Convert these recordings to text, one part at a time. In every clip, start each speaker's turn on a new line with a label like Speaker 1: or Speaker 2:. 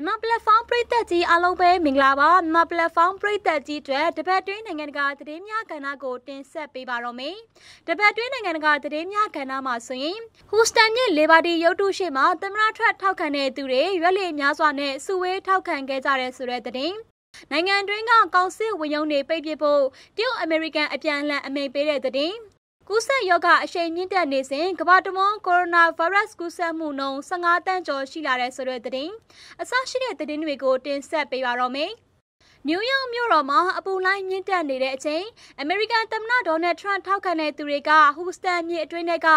Speaker 1: မြန်မာ platform ပြည်သက်ကြီးအားလုံးပဲမင်္ဂလာပါမြန်မာ platform ပြည်သက်ကြီးအတွက်တပတ်တွင်းနိုင်ငံတကာသတင်းများကဏ္ဍကိုတင်ဆက်ပေးပါတော့မယ်တပတ်တွင်းနိုင်ငံတကာသတင်းများကဏ္ဍမှာဆိုရင် Houston မြို့ Liberty ရုပ်တုရှိမှာသမရထွက်ထောက်ခံတဲ့သူတွေရွက်လေများစွာနဲ့စုဝေးထောက်ခံခဲ့ကြတဲ့ဆိုတဲ့သတင်းနိုင်ငံတွင်းကကောင်စစ်ဝင်ရုံးတွေပိတ်ပစ်ဖို့တရုတ်အမေရိကန်အပြန်အလှန်အမိန့်ပေးတဲ့သတင်းကူးစက်ရောဂါအရှိန်မြင့်တက်နေစဉ်ကမ္ဘာတမွန်ကိုရိုနာဗိုင်းရပ်စ်ကူးစက်မှုနှုန်း15တန်းကျော်ရှိလာတဲ့ဆိုတဲ့သတင်းအဆရှိတဲ့သတင်းတွေကိုတင်ဆက်ပေးပါတော့မယ်။နယူးယောက်မြို့တော်မှာအပူလိုင်းမြင့်တက်နေတဲ့အချိန်အမေရိကန်သမ္မတဒေါ်နယ်ထရန့်ထောက်ခံတဲ့သူတွေကဟူစတန်မြို့အတွင်းထဲက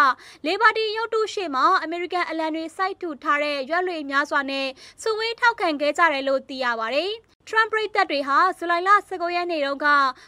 Speaker 1: လေဘာတီရုပ်တုရှိမှာအမေရိကန်အလံတွေစိုက်ထူထားတဲ့ရွက်လွေများစွာနဲ့စုဝေးထောက်ခံခဲ့ကြတယ်လို့သိရပါဗျ။ထရမ်ပရိသတ်တွေဟာဇူလိုင်လ19ရက်နေ့တုန်းက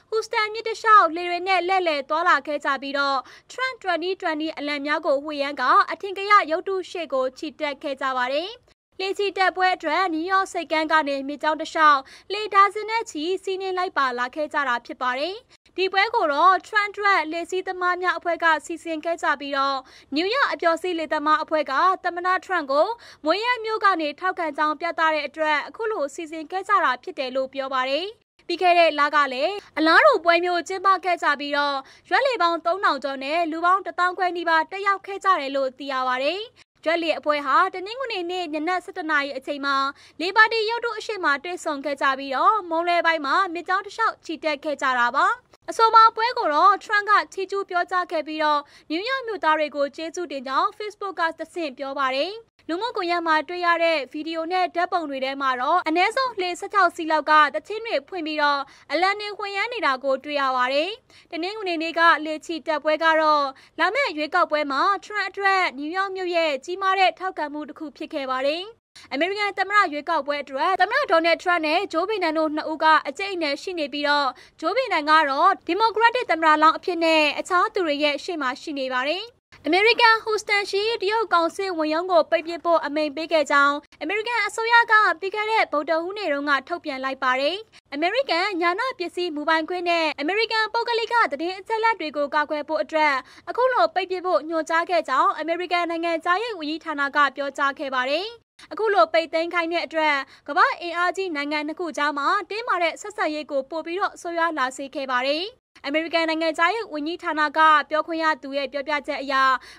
Speaker 1: ဟူစတန်မြစ်တလျှောက်လေတွေနဲ့လှည့်လည်သွားလာခဲ့ကြပြီးတော့ Trump 2020အလံများကိုဝှေ့ရန်ကအထင်ကရရုပ်တုရှေ့ကိုခြိတက်ခဲ့ကြပါတယ်။လေချီတက်ပွဲအတွက်နယူးယောက်စိတ်ကန်းကနေမြေကြောင်းတစ်လျှောက်လေဒါဇင်နဲ့ချီစီးနင်းလိုက်ပါလာခဲ့ကြတာဖြစ်ပါတယ်ဒီပွဲကိုတော့ Trend Track လေစီးသမားများအဖွဲ့ကစီစဉ်ခဲ့ကြပြီးတော့ New York အပျော်စီးလေသမားအဖွဲ့ကသမနာ Trend ကိုမွေးရမျိုးကနေထောက်ခံကြောင်းပြသတဲ့အတွက်အခုလိုစီစဉ်ခဲ့ကြတာဖြစ်တယ်လို့ပြောပါတယ်။ပြီးခဲ့တဲ့လကလည်းအလားတူပွဲမျိုးကျင်းပခဲ့ကြပြီးတော့ရွက်လေပေါင်း3000ကျော်နဲ့လူပေါင်း1000ခွဲနီးပါးတက်ရောက်ခဲ့ကြတယ်လို့သိရပါတယ်ကျွဲလီအဖွဲ့ဟာတနင်္ဂနွေနေ့ညနေ7:00နာရီအချိန်မှာ လေပါတီရုပ်တုအရှိမတွေ့ဆုံခဲ့ကြပြီးတော့မုံလဲပိုင်းမှာမြစ်ကြောင်းတစ်လျှောက်ချီတက်ခဲ့ကြတာပါအဆိုပါပွဲကိုတော့ Trump ကချီးကျူးပြောကြားခဲ့ပြီးတော့နယူးယောက်မြို့သားတွေကိုကျေးဇူးတင်ကြောင်း Facebook ကသင့်ပြောပါတယ်လူမှုကွန်ရက်မှာတွေ့ရတဲ့ဗီဒီယိုနဲ့ဓာတ်ပုံတွေထဲမှာတော့အ ਨੇ ဆုံးလှေ16စီလောက်ကတချင်းတွေဖွင့်ပြီးတော့အလန်တွေဝင်ရမ်းနေတာကိုတွေ့ရပါတယ်။တနင်္ဂနွေနေ့ကလေချီတက်ပွဲကတော့လာမယ့်ရွေးကောက်ပွဲမှာထရန့်အတွက်နယူးယောက်မြို့ရဲ့ကြီးမားတဲ့ထောက်ခံမှုတစ်ခုဖြစ်ခဲ့ပါတယ်။အမေရိကန်သမ္မတရွေးကောက်ပွဲအတွက်သမ္မတဒေါ်နယ်ထရန့်နဲ့ဂျိုးဘိနန်တို့နှစ်ဦးကအကြိတ်နဲ့ရှိနေပြီးတော့ဂျိုးဘိနန်ကတော့ဒီမိုကရက်တစ်သမ္မတလောင်းအဖြစ်နဲ့အခြားသူတွေရဲ့ရှေ့မှာရှိနေပါတယ်အမေရိကန်ဟူစတန်ရှိတရုတ်ကောင်စစ်ဝန်ရုံးကိုပိတ်ပစ်ဖို့အမိန့်ပေးခဲ့ကြောင်းအမေရိကန်အစိုးရကပြီးခဲ့တဲ့ဗုဒ္ဓဟူးနေ့တုန်းကထုတ်ပြန်လိုက်ပါတယ်။အမေရိကန်ညာနာပစ္စည်းမူပိုင်ခွင့်နဲ့အမေရိကန်ပုဂ္ဂလိကသတင်းအချက်အလက်တွေကိုကာကွယ်ဖို့အတွက်အခုလိုပိတ်ပစ်ဖို့ညွှန်ကြားခဲ့ကြောင်းအမေရိကန်နိုင်ငံသားရေးဝန်ကြီးဌာနကပြောကြားခဲ့ပါတယ်။အခုလိုပိတ်သိမ်းခိုင်းတဲ့အတွက်ကမ္ဘာအင်အားကြီးနိုင်ငံတစ်ခုကြားမှာတင်းမာတဲ့ဆက်ဆံရေးကိုပို့ပြီးတော့ဆွေးရွားလာစေခဲ့ပါတယ်အမေရိကန်နိုင်ငံသားရဲ့ဝန်ကြီးဌာနကပြောခွင့်ရသူရဲ့ပြောပြချက်အရ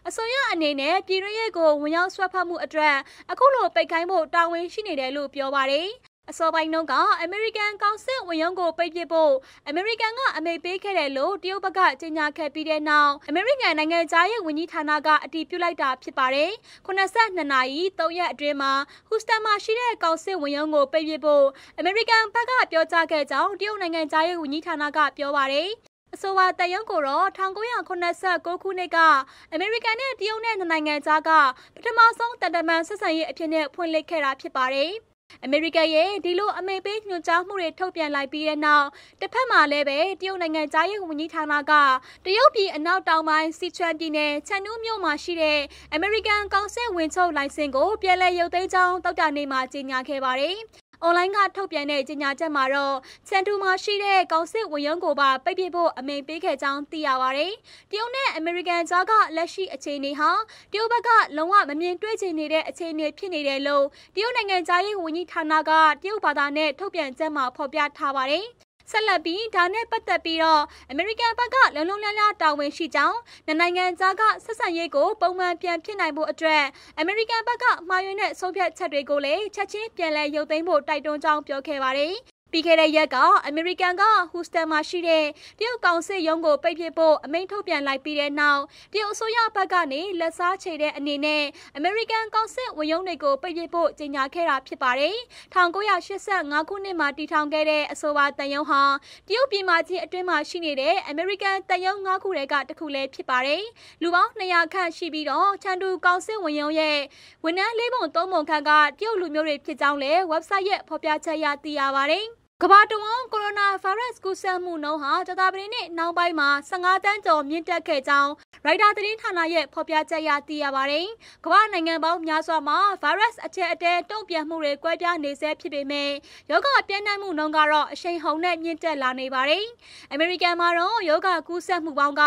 Speaker 1: အစိုးရအနေနဲ့ပြည်တွင်းရေးကိုဝင်ရောက်ဆွဲဖက်မှုအတွက်အခုလိုပိတ်ခိုင်းဖို့တာဝန်ရှိနေတယ်လို့ပြောပါတယ်အစောပိုင်းနှုန်းကအမေရိကန်ကောင်စစ်ဝင်ရုံးကိုပိတ်ပစ်ဖို့အမေရိကန်ကအမိန့်ပေးခဲ့တယ်လို့တရုတ်ဘက်ကကြေညာခဲ့ပြီးတဲ့နောက်အမေရိကန်နိုင်ငံသားရဲ့ဝန်ကြီးဌာနကအတည်ပြုလိုက်တာဖြစ်ပါတယ်။82နာရီ3ရက်အတွင်းမှာဟူစတန်မှာရှိတဲ့ကောင်စစ်ဝင်ရုံးကိုပိတ်ပစ်ဖို့အမေရိကန်ဘက်ကပြောကြားခဲ့ကြောင်းတရုတ်နိုင်ငံသားရဲ့ဝန်ကြီးဌာနကပြောပါတယ်။အဆိုပါတရုတ်ကိုတော့1986ခုနှစ်ကအမေရိကန်နဲ့တရုတ်နဲ့နိုင်ငံကြားကပထမဆုံးတန်တမန်ဆက်ဆံရေးအဖြစ်နဲ့ဖွင့်လှစ်ခဲ့တာဖြစ်ပါတယ်။အမေရိကန်ရဲ့ဒီလိုအမေပေးညွှန်ကြားမှုတွေထုတ်ပြန်လိုက်ပြီးတဲ့နောက်တစ်ဖက်မှာလည်းပဲတရုတ်နိုင်ငံသားရေးဝန်ကြီးဌာနကတရုတ်ပြည်အနောက်တောင်ပိုင်းစီချွမ်ပြည်နယ်ချန်နူးမြို့မှာရှိတဲ့အမေရိကန်ကောင်စစ်ဝင်ချုပ်လိုင်စင်ကိုပြန်လည်ရုပ်သိမ်းကြောင်းတောက်တာနေမှာကြေညာခဲ့ပါတယ်။။ online ကထုတ်ပြန်တဲ့ကြေညာချက်မှာတော့ချန်တူမှာရှိတဲ့ကောင်စစ်ဝန်ရုံးကိုပါပိတ်ပစ်ဖို့အမိန့်ပေးခဲ့ကြောင်းသိရပါတယ်။တရုတ်နဲ့အမေရိကန်ကြားကလက်ရှိအခြေအနေဟာတရုတ်ဘက်ကလုံးဝမမြင်တွေ့ချင်နေတဲ့အခြေအနေဖြစ်နေတယ်လို့တရုတ်နိုင်ငံသားရေးဝန်ကြီးဌာနကတရုတ်ဘာသာနဲ့ထုတ်ပြန်ချက်မှာဖော်ပြထားပါတယ်။ဆက်လက်ပြီးဒါနဲ့ပတ်သက်ပြီးတော့အမေရိကန်ဘက်ကလုံလုံလည်လည်တာဝန်ရှိကြောင်းနိုင်ငံသားကဆက်ဆံရေးကိုပုံမှန်ပြန်ဖြစ်နိုင်ဖို့အတွက်အမေရိကန်ဘက်ကမှားယွင်းတဲ့ဆုံးဖြတ်ချက်တွေကိုလည်းချက်ချင်းပြန်လည်ရုပ်သိမ်းဖို့တိုက်တွန်းကြောင်းပြောခဲ့ပါတယ်ပြီးခဲ့တဲ့ရက်ကအမေရိကန်ကဟူစတန်မှာရှိတဲ့တရုတ်ကောင်စစ်ရုံးကိုပိတ်ပစ်ဖို့အမိန့်ထုတ်ပြန်လိုက်ပြီးတဲ့နောက်တရုတ်အစိုးရဘက်ကနေလက်စားချေတဲ့အနေနဲ့အမေရိကန်ကောင်စစ်ဝန်ရုံးတွေကိုပိတ်ပစ်ဖို့ကြေညာခဲ့တာဖြစ်ပါတယ်။1985ခုနှစ်မှာတည်ထောင်ခဲ့တဲ့အဆိုပါတန်ယုံဟာတရုတ်ပြည်မှာချင်းအတွင်းမှာရှိနေတဲ့အမေရိကန်တန်ယုံ၅ခုတည်းကတစ်ခုလည်းဖြစ်ပါတယ်။လူပေါင်း200ခန့်ရှိပြီးတော့ချန်တူကောင်စစ်ဝန်ရုံးရဲ့ဝန်ထမ်း၄ပုံ၃ပုံခန့်ကတရုတ်လူမျိုးတွေဖြစ်ကြောင်းလည်း website ရဲ့ဖော်ပြချက်အရသိရပါတယ်။ကမ္ဘာတဝန်းကိုရိုနာဗိုင်းရပ်စ်ကူးစက်မှုနှုန်းဟာကြာသပတေးနေ့နောက်ပိုင်းမှာ15တန်းကျော်မြင့်တက်ခဲ့ကြောင်းရိုက်တာသတင်းဌာနရဲ့ဖော်ပြချက်အရသိရပါတယ်။ကမ္ဘာနိုင်ငံပေါင်းများစွာမှာဗိုင်းရပ်စ်အထက်အတဲတုံ့ပြန်မှုတွေကွဲပြားနေဆဲဖြစ်ပေမဲ့ယောဂပြန့်နှံ့မှုနှုန်းကတော့အရှိန်ဟုန်နဲ့မြင့်တက်လာနေပါတယ်။အမေရိကန်မှာတော့ယောဂကူးစက်မှုပေါင်းက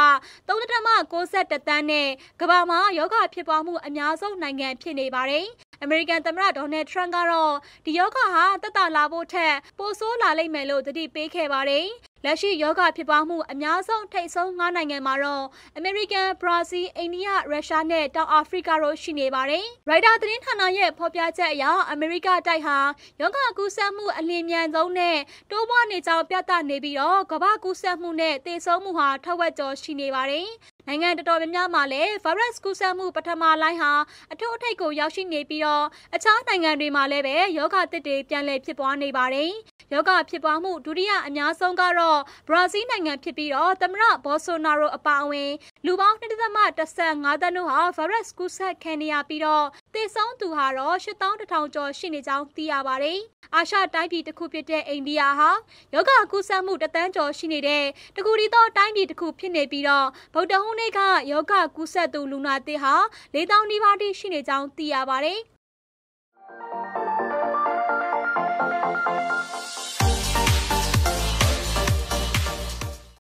Speaker 1: 3.62တန်းနဲ့ကမ္ဘာမှာယောဂဖြစ်ပွားမှုအများဆုံးနိုင်ငံဖြစ်နေပါတယ်။ American သမ္မတ Donald Trump ကတော့ဒီယောဂဟာတက်တာလာဖို့ထက်ပိုဆိုးလာလိမ့်မယ်လို့သတိပေးခဲ့ပါတယ်။လက်ရှိယောဂဖြစ်ပွားမှုအများဆုံးထိပ်ဆုံး၅နိုင်ငံမှာတော့ American, Brazil, India, Russia နဲ့တောင်အာဖရိကတို့ရှိနေပါတယ်။ Rider သတင်းဌာနရဲ့ဖော်ပြချက်အရ America တိုက်ဟာယောဂကူးစက်မှုအလင်းမြန်ဆုံးနဲ့တိုးပွားနေကြောင်းပြသနေပြီးတော့ကမ္ဘာကူးစက်မှုနဲ့သေဆုံးမှုဟာထက်ဝက်ကျော်ရှိနေပါတယ်နိုင်ငံတော်တော်များများမှာလည်း virus ကူးစက်မှုပထမလိုင်းဟာအထုအထိပ်ကိုရောက်ရှိနေပြီးတော့အခြားနိုင်ငံတွေမှာလည်းပဲရောဂါသစ်တွေပြန်လည်ဖြစ်ပွားနေပါတယ်ရောဂါဖြစ်ပွားမှုဒုတိယအများဆုံးကတော့ဘရာဇီးနိုင်ငံဖြစ်ပြီးတော့သမ္မတဘော်ဆိုနာရိုအပါအဝင်လူပေါင်း2.15သန်းတို့ဟာဗိုင်းရပ်စ်ကူးစက်ခံနေရပြီးတော့သေဆုံးသူဟာတော့8100ကျော်ရှိနေကြောင်းသိရပါတယ်။အာရှတိုင်းပြည်တစ်ခုဖြစ်တဲ့အိန္ဒိယဟာယောဂကူးစက်မှုတသန်းကျော်ရှိနေတဲ့တကူဒီတော့တိုင်းပြည်တစ်ခုဖြစ်နေပြီးတော့ဗုဒ္ဓဟူးနေ့ကယောဂကူးစက်သူလူနာသစ်ဟာ4000နီးပါးတိရှိနေကြောင်းသိရပါတယ်။